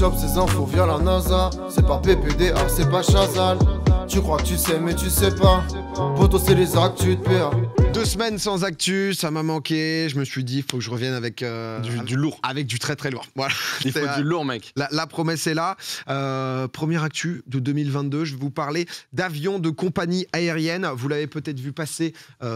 chope ces infos via la NASA. C'est pas PPDA, c'est pas Chazal. Tu crois que tu sais, mais tu sais pas. Poto, c'est les actus de perds. Deux semaines sans actus, ça m'a manqué. Je me suis dit, il faut que je revienne avec euh, du, lourd. Avec du très très lourd. Voilà. Il faut du euh, lourd, mec. La, promesse est là. Premier euh, première actu de 2022, je vais vous parler d'avions de compagnie aérienne. Vous l'avez peut-être vu passer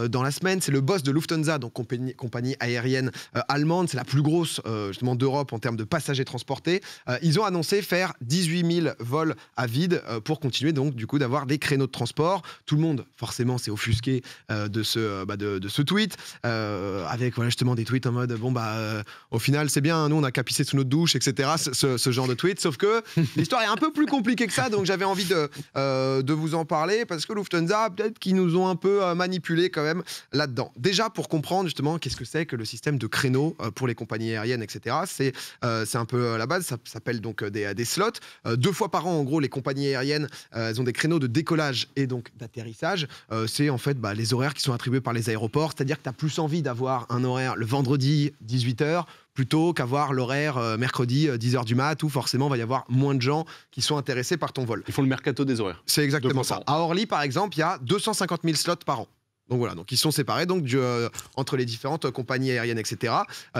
dans la semaine. C'est le boss de Lufthansa, donc compagnie, compagnie aérienne allemande. C'est la plus grosse justement d'Europe en termes de passagers transportés. ils ont annoncé faire 18 000 vols à vide pour continuer donc du coup d'avoir des créneaux de transport. Tout le monde, forcément, s'est offusqué euh, de, ce, euh, bah, de, ce tweet, euh, avec voilà, justement des tweets en mode bon, bah, au final, c'est bien, nous, on a capissé sous notre douche, etc. Ce, genre de tweet. Sauf que l'histoire est un peu plus compliquée que ça, donc j'avais envie de, de vous en parler parce que Lufthansa, peut-être qu'ils nous ont un peu manipulé quand même là-dedans. Déjà, pour comprendre justement qu'est-ce que c'est que le système de créneaux pour les compagnies aériennes, etc., c'est c'est un peu la base, ça s'appelle donc des, des slots. deux fois par an, en gros, les compagnies aériennes, elles ont des créneaux de décollage et donc d'atterrissage, euh, c'est en fait bah, les horaires qui sont attribués par les aéroports. C'est-à-dire que tu as plus envie d'avoir un horaire le vendredi 18h plutôt qu'avoir l'horaire euh, mercredi 10h euh, du mat où forcément il va y avoir moins de gens qui sont intéressés par ton vol. Ils font le mercato des horaires. C'est exactement ça. À Orly, par exemple, il y a 250 000 slots par an. Donc voilà, donc ils sont séparés donc entre les différentes compagnies aériennes, etc.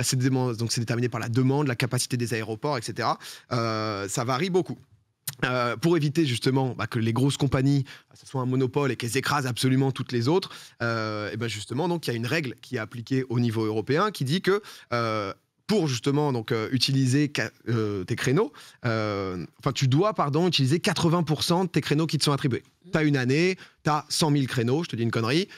c'est donc c'est déterminé par la demande, la capacité des aéroports, etc. ça varie beaucoup. Euh, pour éviter justement bah, que les grosses compagnies, euh, ce soit un monopole et qu'elles écrasent absolument toutes les autres, euh, et ben justement, donc il y a une règle qui est appliquée au niveau européen qui dit que pour justement donc euh, utiliser euh, tes créneaux, euh, enfin tu dois pardon utiliser 80% de tes créneaux qui te sont attribués. Mmh. as une année, tu as 100 000 créneaux, je te dis une connerie.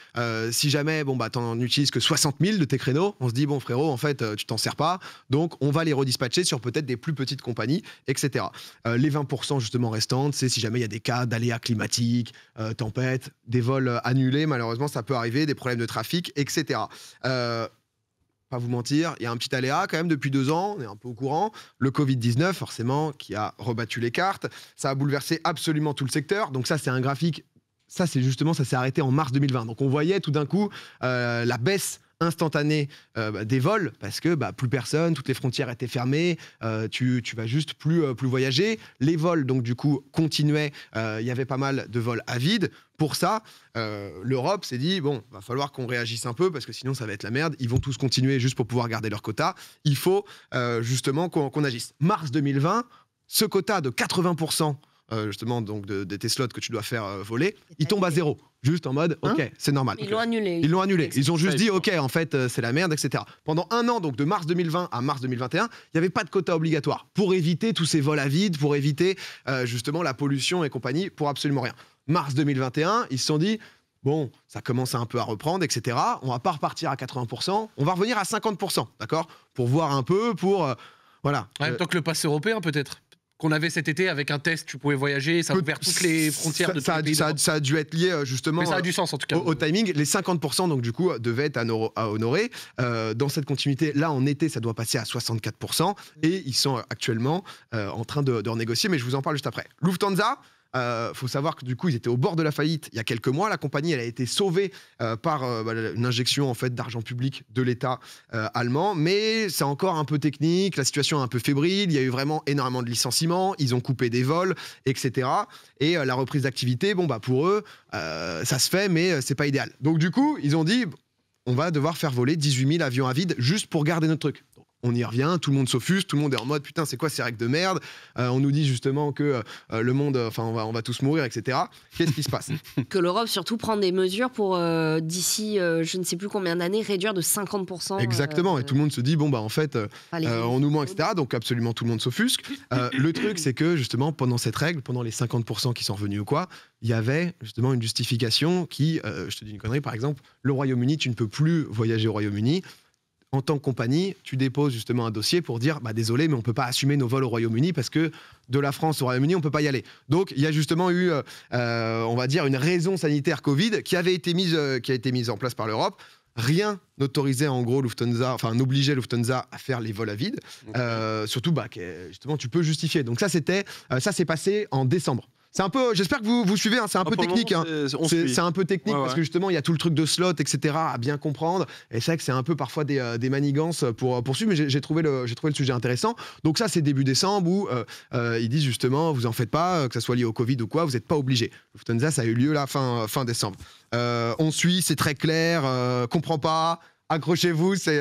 si jamais bon bah utilises que 60 000 de tes créneaux, on se dit bon frérot en fait tu t'en sers pas, donc on va les redispatcher sur peut-être des plus petites compagnies, etc. les 20% justement restantes, c'est si jamais il y a des cas d'aléas climatiques, tempêtes, des vols annulés malheureusement ça peut arriver, des problèmes de trafic, etc pas vous mentir, il y a un petit aléa quand même depuis deux ans, on est un peu au courant. Le Covid-19, forcément, qui a rebattu les cartes, ça a bouleversé absolument tout le secteur. Donc ça, c'est un graphique, ça c'est justement, ça s'est arrêté en mars 2020. Donc on voyait tout d'un coup euh, la baisse instantanée euh, bah, des vols parce que bah, plus personne, toutes les frontières étaient fermées, euh, tu, tu, vas juste plus, euh, plus voyager. Les vols, donc du coup, continuaient. Il y avait pas mal de vols à vide. Pour ça, l'Europe s'est dit bon, va falloir qu'on réagisse un peu parce que sinon ça va être la merde. Ils vont tous continuer juste pour pouvoir garder leur quota. Il faut justement qu'on agisse. Mars 2020, ce quota de 80 euh, justement donc des que tu dois faire euh, voler, ils tombent à zéro. Juste en mode, hein ok, c'est normal. Ils l'ont annulé. Ils l'ont annulé. Ils ont juste dit, ok, en fait, euh, c'est la merde, etc. Pendant un an, donc de mars 2020 à mars 2021, il n'y avait pas de quota obligatoire pour éviter tous ces vols à vide, pour éviter justement la pollution et compagnie, pour absolument rien. Mars 2021, ils se sont dit, bon, ça commence un peu à reprendre, etc. On va pas repartir à 80%, on va revenir à 50%, d'accord Pour voir un peu, pour... voilà. En même temps que le pass européen, peut-être qu'on avait cet été avec un test, tu pouvais voyager, ça ouvert toutes les frontières ça, de a, ça, dû être lié justement Au, timing. Les 50% donc du coup euh, devaient être à, honorer. Euh, dans cette continuité, là en été, ça doit passer à 64% et ils sont euh, actuellement en train de, de renégocier. Mais je vous en parle juste après. Lufthansa, il euh, faut savoir que du coup, ils étaient au bord de la faillite il y a quelques mois. La compagnie, elle a été sauvée euh, par euh, bah, une injection en fait d'argent public de l'État allemand, mais c'est encore un peu technique. La situation est un peu fébrile. Il y a eu vraiment énormément de licenciements. Ils ont coupé des vols, etc. Et la reprise d'activité, bon bah pour eux, ça se fait, mais c'est pas idéal. Donc du coup, ils ont dit, on va devoir faire voler 18 000 avions à vide juste pour garder notre truc on y revient, tout le monde s'offuse, tout le monde est en mode putain, c'est quoi ces règles de merde euh, On nous dit justement que euh, le monde, euh, enfin, on va, on va tous mourir, etc. Qu'est-ce qui se passe Que l'Europe surtout prend des mesures pour d'ici je ne sais plus combien d'années réduire de 50%. Exactement, et tout le monde se dit bon, bah en fait, on nous ment, etc. Donc absolument tout le monde s'offusque. le truc, c'est que justement, pendant cette règle, pendant les 50% qui sont revenus ou quoi, il y avait justement une justification qui, je te dis une connerie par exemple, le Royaume-Uni, tu ne peux plus voyager au Royaume-Uni en tant que compagnie, tu déposes justement un dossier pour dire bah, désolé, mais on ne peut pas assumer nos vols au Royaume-Uni parce que de la France au Royaume-Uni, on ne peut pas y aller. Donc, il y a justement eu, euh, on va dire, une raison sanitaire Covid qui avait été mise, euh, qui a été mise en place par l'Europe. Rien n'autorisait en gros Lufthansa, enfin n'obligeait Lufthansa à faire les vols à vide. Euh, surtout, bah, que, justement, tu peux justifier. Donc ça, c'était, ça s'est passé en décembre. C'est un peu, j'espère que vous, vous suivez, hein, ah, hein. c'est un, peu technique. C'est un peu technique parce que justement, il y a tout le truc de slot, etc. à bien comprendre. Et c'est vrai que c'est un peu parfois des, euh, manigances pour euh, poursuivre, mais j'ai trouvé, le, trouvé le sujet intéressant. Donc, ça, c'est début décembre où euh, ils disent justement, vous en faites pas, que ça soit lié au Covid ou quoi, vous n'êtes pas obligé. Lufthansa, ça a eu lieu là, fin, fin décembre. on suit, c'est très clair, comprend pas accrochez-vous, ça,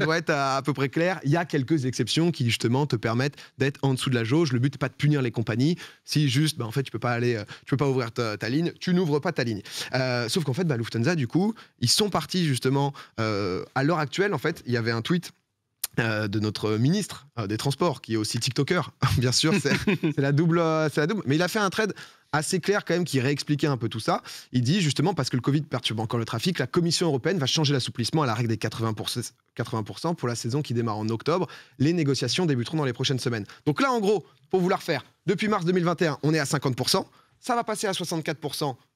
doit être à, peu près clair. Il y a quelques exceptions qui justement te permettent d'être en dessous de la jauge. Le but n'est pas de punir les compagnies. Si juste, ben, en fait, tu peux pas aller, euh, tu peux pas ouvrir ta, ligne, tu n'ouvres pas ta ligne. Euh, sauf qu'en fait, bah, Lufthansa, du coup, ils sont partis justement euh, à l'heure actuelle. En fait, il y avait un tweet de notre ministre des Transports, qui est aussi TikToker, bien sûr, c'est la double, c'est la double. Mais il a fait un trade assez clair quand même qui réexpliquait un peu tout ça. Il dit justement parce que le Covid perturbe encore le trafic, la Commission européenne va changer l'assouplissement à la règle des 80 pour, 80 pour la saison qui démarre en octobre. Les négociations débuteront dans les prochaines semaines. Donc là, en gros, pour vouloir faire, depuis mars 2021, on est à 50 ça va passer à 64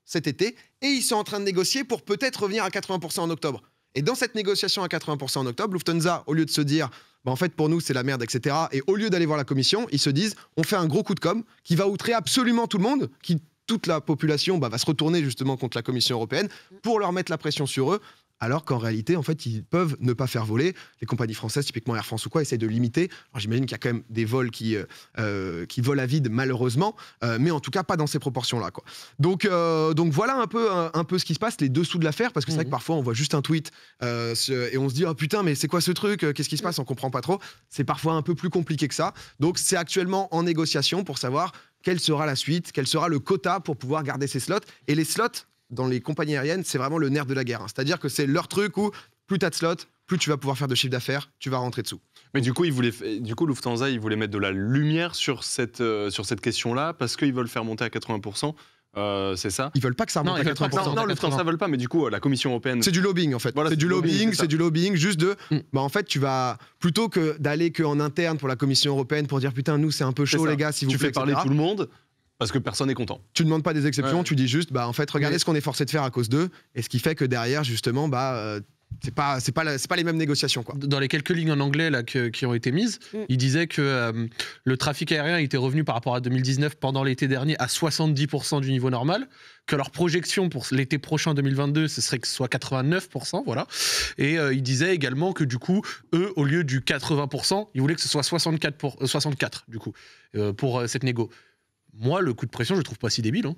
cet été, et ils sont en train de négocier pour peut-être revenir à 80 en octobre. Et dans cette négociation à 80% en octobre, Lufthansa, au lieu de se dire bah, en fait, pour nous, c'est la merde, etc. Et au lieu d'aller voir la commission, ils se disent, on fait un gros coup de com' qui va outrer absolument tout le monde, qui toute la population bah, va se retourner justement contre la Commission européenne pour leur mettre la pression sur eux alors qu'en réalité, en fait, ils peuvent ne pas faire voler. Les compagnies françaises, typiquement Air France ou quoi, essayent de limiter. j'imagine qu'il y a quand même des vols qui, euh, euh, qui volent à vide, malheureusement, euh, mais en tout cas pas dans ces proportions-là. Donc, donc voilà un peu, un, peu ce qui se passe, les dessous de l'affaire, parce que c'est vrai mhm. que parfois on voit juste un tweet et on se dit, ah putain, mais c'est quoi ce truc Qu'est-ce qui se passe On comprend pas trop. C'est parfois un peu plus compliqué que ça. Donc c'est actuellement en négociation pour savoir quelle sera la suite, quel sera le quota pour pouvoir garder ces slots. Et les slots, dans les compagnies aériennes, c'est vraiment le nerf de la guerre. Hein. C'est-à-dire que c'est leur truc où plus tu as de slots, plus tu vas pouvoir faire de chiffre d'affaires, tu vas rentrer dessous. Mais du coup, ils voulaient, du coup, Lufthansa, ils voulaient mettre de la lumière sur cette, euh, sur cette question-là parce qu'ils veulent faire monter à 80%. Euh, c'est ça Ils veulent pas que ça remonte à 80%. non, Lufthansa veulent pas, mais du coup, euh, la Commission européenne. C'est du lobbying en fait. Voilà, c'est du lobbying, c'est du lobbying, juste de. Mm. Bah en fait, tu vas plutôt que d'aller en interne pour la Commission européenne pour dire putain, nous c'est un peu chaud les gars, si vous. Tu fais parler tout le monde parce que personne n'est content. Tu ne demandes pas des exceptions, tu dis juste, bah en fait, regardez ce qu'on est forcé de faire à cause d'eux, et ce qui fait que derrière, justement, bah. Euh, c'est pas, c'est pas, pas, les mêmes négociations. Quoi. Dans les quelques lignes en anglais là, qui ont été mises, mm. il disait que euh, le trafic aérien était revenu par rapport à 2019 pendant l'été dernier à 70% du niveau normal, que leur projection pour l'été prochain 2022, ce serait que ce soit 89%. Voilà. Et euh, il disait également que du coup, eux, au lieu du 80%, ils voulaient que ce soit 64, pour, 64 du coup, pour cette négo moi, le coup de pression, je le trouve pas si débile. Hein.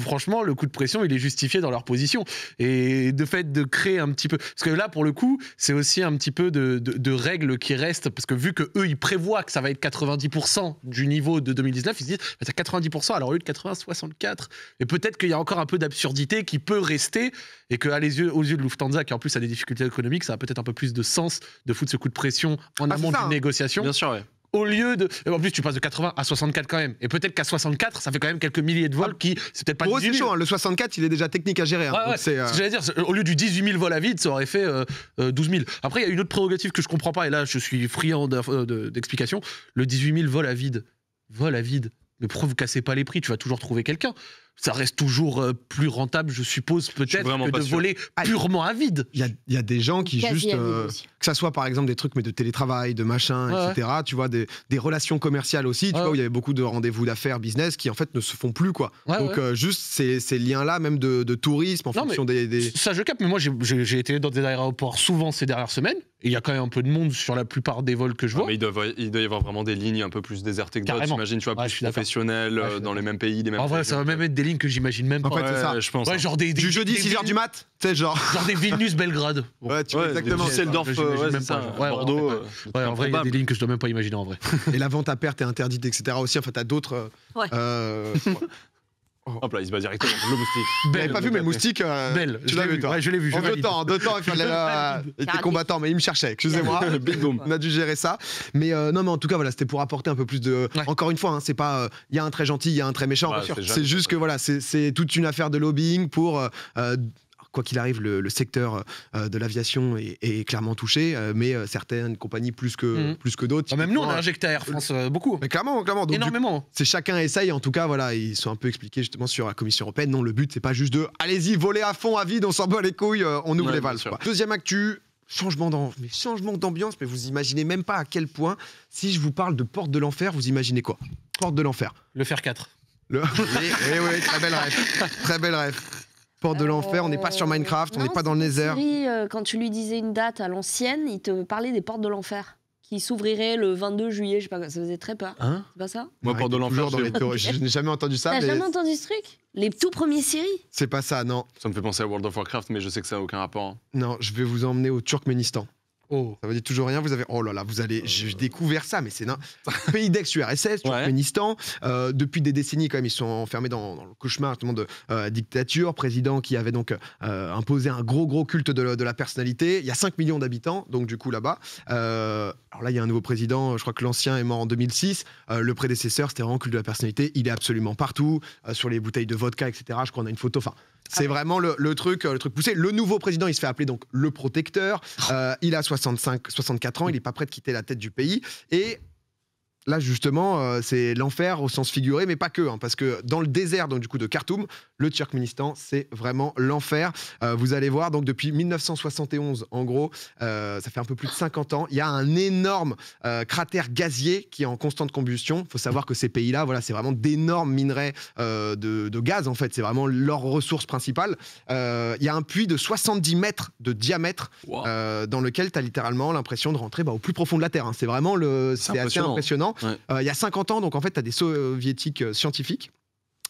franchement, le coup de pression, il est justifié dans leur position. Et de fait, de créer un petit peu. Parce que là, pour le coup, c'est aussi un petit peu de, règles qui restent. Parce que vu que eux, ils prévoient que ça va être 90% du niveau de 2019, ils se disent bah, c'est 90%, alors au lieu de 80, 64. Et peut-être qu'il y a encore un peu d'absurdité qui peut rester. Et que à les yeux, aux yeux de Lufthansa, qui en plus a des difficultés économiques, ça a peut-être un peu plus de sens de foutre ce coup de pression en ah, amont d'une hein. négociation. Bien sûr, oui au lieu de. En plus, tu passes de 80 à 64 quand même. Et peut-être qu'à 64, ça fait quand même quelques milliers de vols ah, qui. C'est peut-être pas Pour chaud. Hein. le 64, il est déjà technique à gérer. Hein. ouais, C'est, euh, J'allais dire, au lieu du 18 000 vols à vide, ça aurait fait 12 euh, 000. Euh, Après, il y a une autre prérogative que je comprends pas, et là, je suis friand d'explications. Le 18 000 vols à vide. Vols à vide. Mais pourquoi vous cassez pas les prix Tu vas toujours trouver quelqu'un ça reste toujours euh, plus rentable, je suppose, peut-être, que de voler purement à vide. Il y, a, des gens qui juste, euh, que ça soit par exemple des trucs mais de télétravail, de machin, etc. Tu vois des, relations commerciales aussi, tu vois où il y avait beaucoup de rendez-vous d'affaires, business, qui en fait ne se font plus quoi. Donc euh, juste ces, liens-là, même de, tourisme en fonction des, Ça je capte, mais moi j'ai été dans des aéroports souvent ces dernières semaines. Il y a quand même un peu de monde sur la plupart des vols que je vois. il, doit, y avoir vraiment des lignes un peu plus désertées que d'autres, j'imagine, tu vois, plus professionnelles, dans les mêmes pays, des mêmes. En ça va même être des que j'imagine même pas. En fait, c'est ça. Je pense. Hein. genre des, du jeudi 6h du mat, tu genre. Genre des Vilnius Belgrade. Ouais, tu vois exactement. des- Düsseldorf, je- même c'est ça. pas, Ouais, Bordeaux. Euh, ouais, en vrai, des lignes que je dois même pas imaginer en vrai. Et la vente à perte est interdite, etc. aussi. En fait t'as d'autres. Euh, ouais. Euh, Oh. Hop là, il se bat directement le moustique. Belle, J'avais pas vu, mais le moustique. Euh, Belle, tu l'as vu, toi. ouais, je l'ai vu. En deux temps, en deux temps, il euh, était combattant, mais il me cherchait, excusez-moi. On a dû gérer ça. Mais euh, non, mais en tout cas, voilà, c'était pour apporter un peu plus de. Encore une fois, hein, c'est pas. Il y a un très gentil, il y a un très méchant. Bah, c'est juste que voilà, c'est- toute une affaire de lobbying pour quoi qu'il arrive, le, secteur euh, de l'aviation est, clairement touché, euh, mais euh, certaines compagnies plus que, mhm. plus que d'autres. Ah, même nous, on a injecté Air France beaucoup. Mais clairement, clairement. Énormément. C'est chacun essaye, en tout cas, voilà, ils sont un peu expliqués justement sur la Commission européenne. Non, le but, c'est pas juste de allez-y, voler à fond, à vide, on s'en bat les couilles, on ouvre les valves. Deuxième actu, changement d'ambiance, mais, mais vous imaginez même pas à quel point, si je vous parle de Porte de l'Enfer, vous imaginez quoi Porte de l'Enfer. Le Fer 4. Le... oui, oui, oui, très belle rêve. Très belle rêve. Porte de l'enfer, on n'est pas sur euh, Minecraft, on n'est pas dans le Nether. oui euh, quand tu lui disais une date à l'ancienne, il te parlait des portes de l'enfer qui s'ouvrirait le 22 juillet, je sais pas, ça faisait très peur. Hein c'est pas ça Moi, ah, Porte de l'enfer, je n'ai jamais entendu ça. T'as jamais entendu ce truc Les tout premiers séries C'est pas ça, non. Ça me fait penser à World of Warcraft, mais je sais que ça n'a aucun rapport. Hein. Non, je vais vous emmener au Turkménistan. Oh. Ça veut dire toujours rien. Vous avez. Oh là là, vous allez. Oh j'ai découvert ça, mais c'est un Pays d'ex-URSS, Turkménistan. Euh, depuis des décennies, quand même, ils sont enfermés dans, le cauchemar de euh, dictature, président qui avait donc euh, imposé un gros gros culte de, la personnalité. Il y a 5 millions d'habitants, donc du coup là-bas. Euh, alors là, il y a un nouveau président. Je crois que l'ancien est mort en 2006. le prédécesseur, c'était vraiment culte de la personnalité. Il est absolument partout, sur les bouteilles de vodka, etc. Je crois qu'on a une photo. Enfin, c'est ah vraiment le, truc, euh, le truc poussé. Le nouveau président, il se fait appeler donc le protecteur. Euh, il a 65, 64 ans, il n'est pas prêt de quitter la tête du pays. Et là, justement, euh, c'est l'enfer au sens figuré, mais pas que, hein, parce que dans le désert, donc du coup de Khartoum, le Turkménistan, c'est vraiment l'enfer. Euh, vous allez voir, donc depuis 1971, en gros, euh, ça fait un peu plus de 50 ans, il y a un énorme cratère gazier qui est en constante combustion. Il faut savoir que ces pays-là, voilà, c'est vraiment d'énormes minerais de, gaz, en fait. C'est vraiment leur ressource principale. Il y a un puits de 70 mètres de diamètre dans lequel tu as littéralement l'impression de rentrer bah, au plus profond de la Terre. Hein. C'est vraiment le... impressionnant. Euh, il y a 50 ans. Donc en fait, tu as des soviétiques euh, scientifiques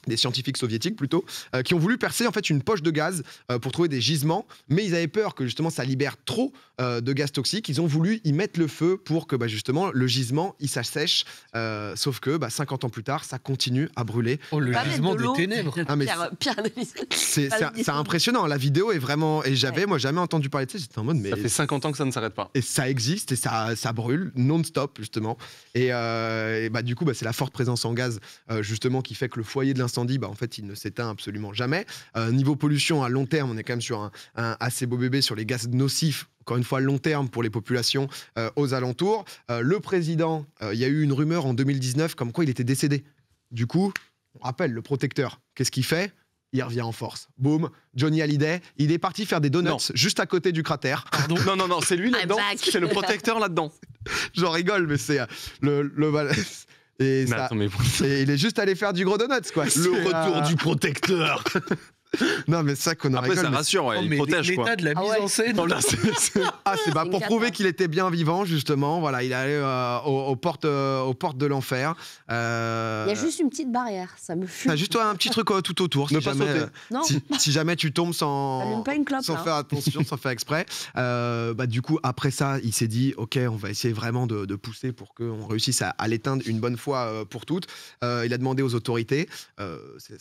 des scientifiques soviétiques plutôt, euh, qui ont voulu percer en fait une poche de gaz euh, pour trouver des gisements, mais ils avaient peur que justement ça libère trop euh, de gaz toxique. Ils ont voulu y mettre le feu pour que bah, justement le gisement il s'assèche. sauf que 50 bah, ans plus tard, ça continue à brûler. Oh, le gisement des ténèbres. Ah, c'est impressionnant. La vidéo est vraiment et j'avais moi jamais entendu parler de ça. J'étais en mode mais ça fait 50 ans que ça ne s'arrête pas. Et ça existe et ça ça brûle non-stop justement. Et, bah du coup bah, c'est la forte présence en gaz justement qui fait que le foyer de bah, en fait, il ne s'éteint absolument jamais. Euh, niveau pollution, à long terme, on est quand même sur un, assez beau bébé sur les gaz nocifs encore une fois, long terme pour les populations euh, aux alentours. Euh, le président, il y a eu une rumeur en 2019 comme quoi il était décédé. Du coup, on rappelle le protecteur. Qu'est-ce qu'il fait il revient en force. Boum, Johnny Hallyday, il est parti faire des donuts juste à côté du cratère. non, non, non, c'est lui ah, là-dedans, c'est le protecteur là-dedans. J'en rigole, mais c'est le, le... Et, ça, il est juste allé faire du gros donuts, quoi. Le retour euh, du protecteur Non, mais ça qu'on a Après, ça rassure, oh, il protège quoi. L'état de la ah mise en scène. Ah, c'est bah, pour prouver qu'il était bien vivant, justement. Voilà, il est allé euh, aux, portes, euh, aux portes de l'enfer. Euh. Il y a juste une petite barrière, ça me fume. juste un petit truc tout autour, si pas jamais, si, jamais tu tombes sans, faire attention, sans faire exprès. bah, du coup, après ça, il s'est dit, ok, on va essayer vraiment de, pousser pour qu'on réussisse à, l'éteindre une bonne fois pour toutes. il a demandé aux autorités. ça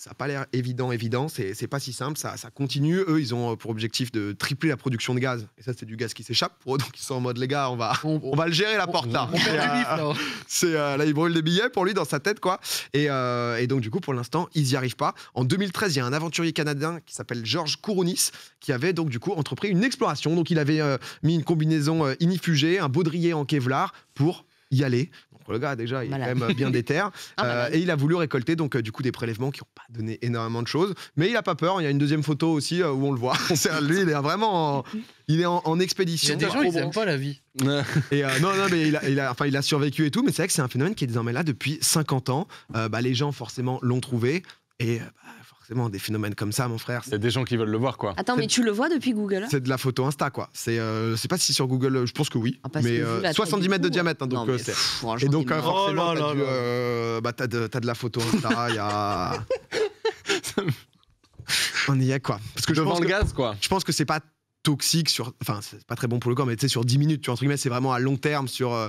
n'a pas l'air évident, évident. c'est pas si simple, ça, ça continue. Eux, ils ont euh, pour objectif de tripler la production de gaz. Et ça, c'est du gaz qui s'échappe pour eux. Donc, ils sont en mode, les gars, on va, on, va le gérer, la porte là. C'est la euh, là, il brûle des billets pour lui dans sa tête, quoi. Et, euh, donc, du coup, pour l'instant, ils n'y arrivent pas. En 2013, il y a un aventurier canadien qui s'appelle Georges Kourounis qui avait donc, du coup, entrepris une exploration. Donc, il avait mis une combinaison inifugée, un baudrier en Kevlar pour y aller. Donc le gars, déjà, il aime bien des terres ah, bah, euh, bah. et il a voulu récolter donc euh, du coup des prélèvements qui n'ont pas donné énormément de choses. Mais il a pas peur. Hein. Il y a une deuxième photo aussi euh, où on le voit. lui, il est vraiment il est en, expédition. Il y pas la vie. non, non, mais il a, il a survécu et tout. Mais c'est vrai que c'est un phénomène qui est désormais là depuis 50 ans. Bah, les gens, forcément, l'ont trouvé. Et des phénomènes comme ça, mon frère. c'est des gens qui veulent le voir, quoi. Attends, mais tu le vois depuis Google hein C'est de la photo Insta, quoi. C'est, euh, c'est pas si sur Google, euh, je pense que oui. Ah, mais 70 euh, mètres de diamètre, hein, donc euh, Et donc, forcément, oh t'as, bah, de, de la photo Insta, il y a. On y est, quoi. Parce que je pense le que, gaz, quoi. Je pense que c'est pas toxique sur. Enfin, c'est pas très bon pour le corps, mais tu sais, sur 10 minutes, tu entre c'est vraiment à long terme sur euh,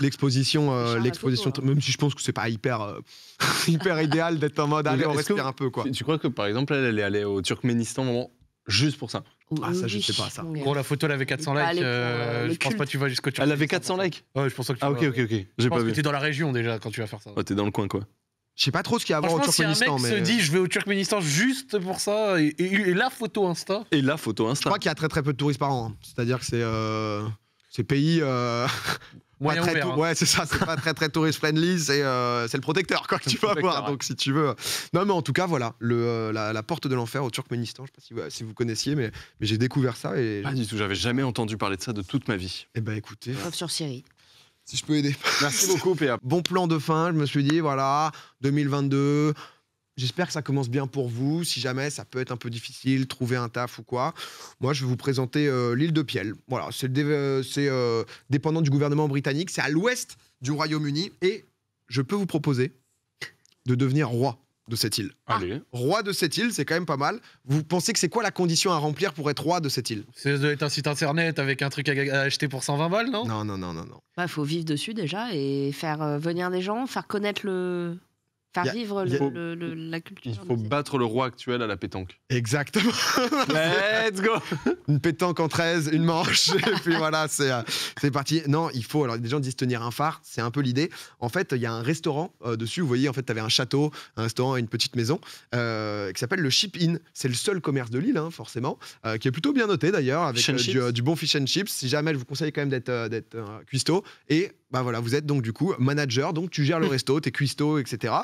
l'exposition. Euh, l'exposition Même si je pense que c'est pas hyper, euh, hyper idéal d'être en mode, allez, on respire un peu, quoi. Tu crois que, par exemple, elle, est allée au Turkménistan juste pour ça ah, ça, je sais pas ça. Pour la photo, elle avait 400 bah, likes. je pense pas tu vas jusqu'au Elle avait 400 likes je pense que Ah, ok, ok, ok. J'ai pas que T'es dans la région déjà quand tu vas faire ça. t'es dans le coin, quoi. Je sais pas trop ce qu'il y a à voir au Turkménistan. Si mais... se dit je vais au Turkménistan juste pour ça et, la photo Insta. Et la photo Insta. Je crois qu'il y a très très peu de touristes par an. Hein. C'est-à-dire que c'est euh, pays. Euh, ouais, c'est ça, c'est pas très très tourist friendly, euh, c'est le protecteur quoi, que tu vas avoir. Donc si tu veux. Non, mais en tout cas, voilà, la, porte de l'enfer au Turkménistan, je sais pas si, vous connaissiez, mais, j'ai découvert ça. Et... Pas du tout, j'avais jamais entendu parler de ça de toute ma vie. et eh ben écoutez. sur Syrie si je peux aider. Merci beaucoup, Pierre. Bon plan de fin, je me suis dit, voilà, 2022. J'espère que ça commence bien pour vous. Si jamais ça peut être un peu difficile, trouver un taf ou quoi, moi je vais vous présenter euh, l'île de Piel. Voilà, c'est euh, euh, dépendant du gouvernement britannique, c'est à l'ouest du Royaume-Uni et je peux vous proposer de devenir roi de cette île. Ah, Allez. roi de cette île, c'est quand même pas mal. Vous pensez que c'est quoi la condition à remplir pour être roi de cette île C'est un site internet avec un truc à acheter pour 120 balles, non Non, non, non, non, non. Bah, faut vivre dessus déjà et faire euh, venir des gens, faire connaître le, vivre la culture. Il faut battre le roi actuel à la pétanque. Exactement. Let's go Une pétanque en 13, une manche, et puis voilà, euh, c'est parti. Non, il faut. Alors, des gens disent tenir un phare, c'est un peu l'idée. En fait, il y a un restaurant euh, dessus. Vous voyez, en fait, tu avais un château, un restaurant et une petite maison euh, qui s'appelle le Ship Inn. C'est le seul commerce de l'île, hein, forcément, qui est plutôt bien noté d'ailleurs, avec du, du, bon fish and chips. Si jamais, je vous conseille quand même d'être cuistot. Et bah voilà, vous êtes donc du coup manager, donc tu gères le mmh. resto, t'es cuistos, etc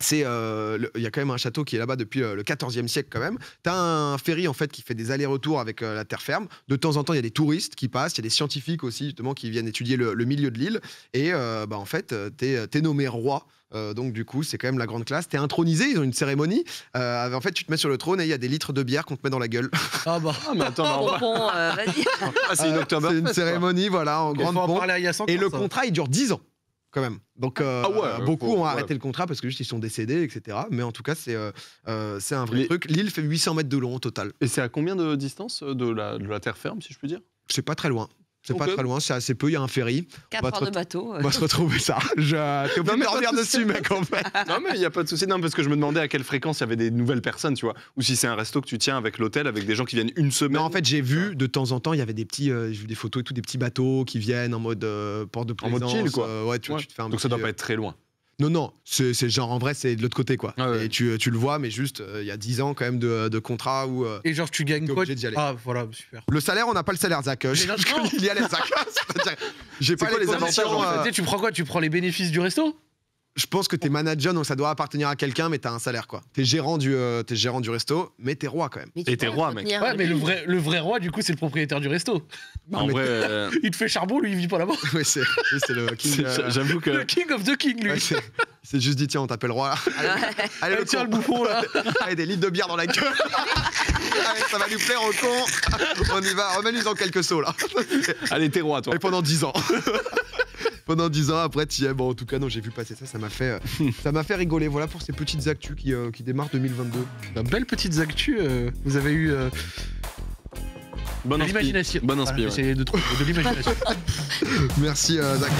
c'est euh, il y a quand même un château qui est là-bas depuis euh, le 14e siècle quand même. Tu as un ferry en fait qui fait des allers-retours avec euh, la terre ferme. De temps en temps, il y a des touristes qui passent, il y a des scientifiques aussi justement qui viennent étudier le, milieu de l'île et bah, en fait, tu es, nommé roi. donc du coup, c'est quand même la grande classe. T'es intronisé, ils ont une cérémonie. en fait, tu te mets sur le trône et il y a des litres de bière qu'on te met dans la gueule. Ah bah, ah, mais attends, bon, ah, c'est une, cérémonie, voilà, en Et hein, le contrat, il dure 10 ans quand même. Donc ah euh, euh, beaucoup ont arrêté le contrat parce que juste ils sont décédés, etc. Mais en tout cas, c'est euh, un vrai truc. L'île fait 800 mètres de long au total. Et c'est à combien de distance de la, de la terre ferme, si je puis dire C'est pas très loin. C'est pas très loin, c'est assez peu, il y a un ferry. Quatre heures de bateau. On va se retrouver ça. Je peux dormir dessus, mec, en fait. Non, mais il n'y a pas de souci. Non, parce que je me demandais à quelle fréquence il y avait des nouvelles personnes, tu vois. Ou si c'est un resto que tu tiens avec l'hôtel, avec des gens qui viennent une semaine. Non, en fait, j'ai vu de temps en temps, il y avait des petits, euh, j'ai vu des photos et tout, des petits bateaux qui viennent en mode porte euh, port de plaisance. En mode chill, quoi. Euh, ouais, tu, vois, tu te fais un Donc ça doit pas être très loin. Non, non, c'est genre en vrai, c'est de l'autre côté quoi. Ah et tu, le vois, mais juste euh, il y a 10 ans quand même de, contrat où. Euh, et genre tu gagnes quoi Ah voilà, super. Le salaire, on n'a pas le salaire, Zach. il y a les Zach. J'ai pas les, avantages. Euh, tu, prends quoi Tu prends les bénéfices du resto je pense que t'es manager, donc ça doit appartenir à quelqu'un, mais t'as un salaire, quoi. T'es gérant, du, es gérant du resto, mais t'es roi quand même. Mais et t'es roi, mec. Ouais, mais le vrai, le vrai roi, du coup, c'est le propriétaire du resto. Euh, il te fait charbon, lui, il vit pas là-bas. Oui, c'est le king. Euh, le king of the king, lui. c'est juste dit, tiens, on t'appelle roi. Allez, tiens le bouffon, là. allez, des litres de bière dans la gueule. allez, ça va lui plaire au con. On y va, va lui en quelques sauts, là. allez, t'es roi, toi. Et pendant dix ans. pendant dix ans, après, tiens, Bon, en tout cas, non, j'ai vu passer ça, ça m'a fait, euh, ça m'a fait rigoler. Voilà pour ces petites actus qui, démarrent 2022. belle petite actus, vous avez eu. Bonne inspiration. l'imagination. Bonne inspiration. Voilà, de, de l'imagination. Merci, euh, Zach.